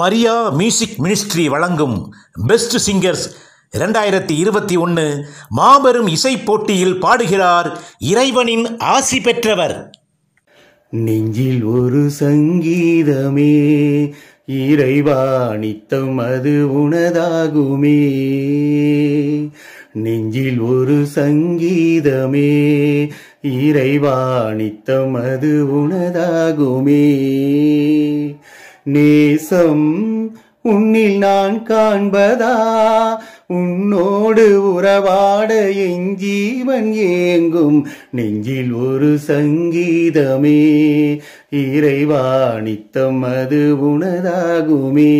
Maria music ministry வழங்கும் best singers இரண்டாயிரத்தி இருபத்தி ஒன்று மாபெரும் இசை போட்டியில் பாடுகிறார் இறைவனின் ஆசி பெற்றவர் நெஞ்சில் ஒரு சங்கீதமே இறைவாணித்தம் அது உனதாகுமே நெஞ்சில் ஒரு சங்கீதமே இறைவாணித்தம் அது உனதாகுமே நேசம் உன்னில் நான் காண்பதா உன்னோடு உறவாட என் ஜீவன் ஏங்கும் நெஞ்சில் ஒரு சங்கீதமே இறைவாணித்தம் அது உனதாகுமே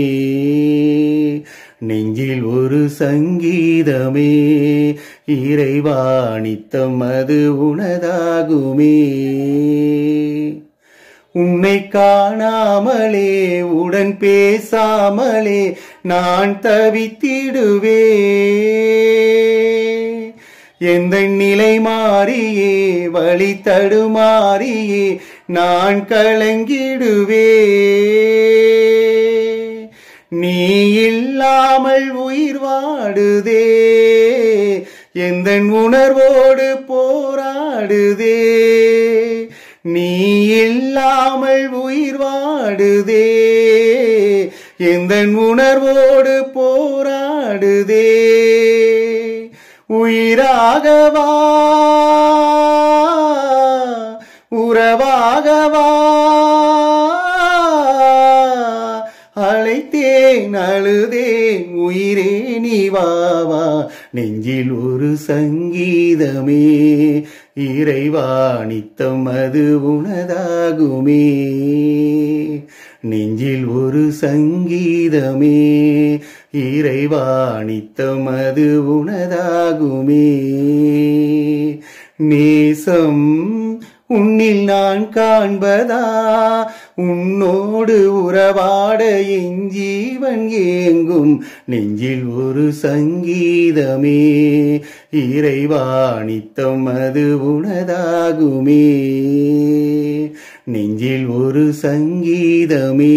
நெஞ்சில் ஒரு சங்கீதமே இறைவாணித்தம் அது உனதாகுமே உன்னை காணாமலே உடன் பேசாமலே நான் தவித்திடுவே எந்த நிலை மாறியே வழி தடுமாறியே நான் கலங்கிடுவே நீ இல்லாமல் உயிர் வாடுதே எந்த உணர்வோடு போராடுதே நீ இல்லாமல் உயிர் வாடுதே எந்த உணர்வோடு போராடுதே உயிராகவா உறவாகவா அழைத்தேன் அழுதே உயிரே நீ வாவா நெஞ்சில் ஒரு சங்கீதமே இறைவா நித்தம் அது உனதாகுமே நெஞ்சில் ஒரு சங்கீதமே இறைவா நித்தம் அது உனதாகுமே நேசம் உன்னில் நான் காண்பதா உன்னோடு உறவாட என் ஜீவன் ஏங்கும் நெஞ்சில் ஒரு சங்கீதமே இறைவாணித்தம் அது உனதாகுமே நெஞ்சில் ஒரு சங்கீதமே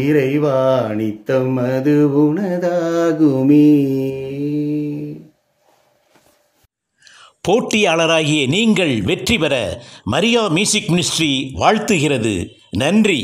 இறைவாணித்தம் அது உனதாகுமே போட்டியாளராகிய நீங்கள் வெற்றி பெற மரியா மியூசிக் மினிஸ்ட்ரி வாழ்த்துகிறது நன்றி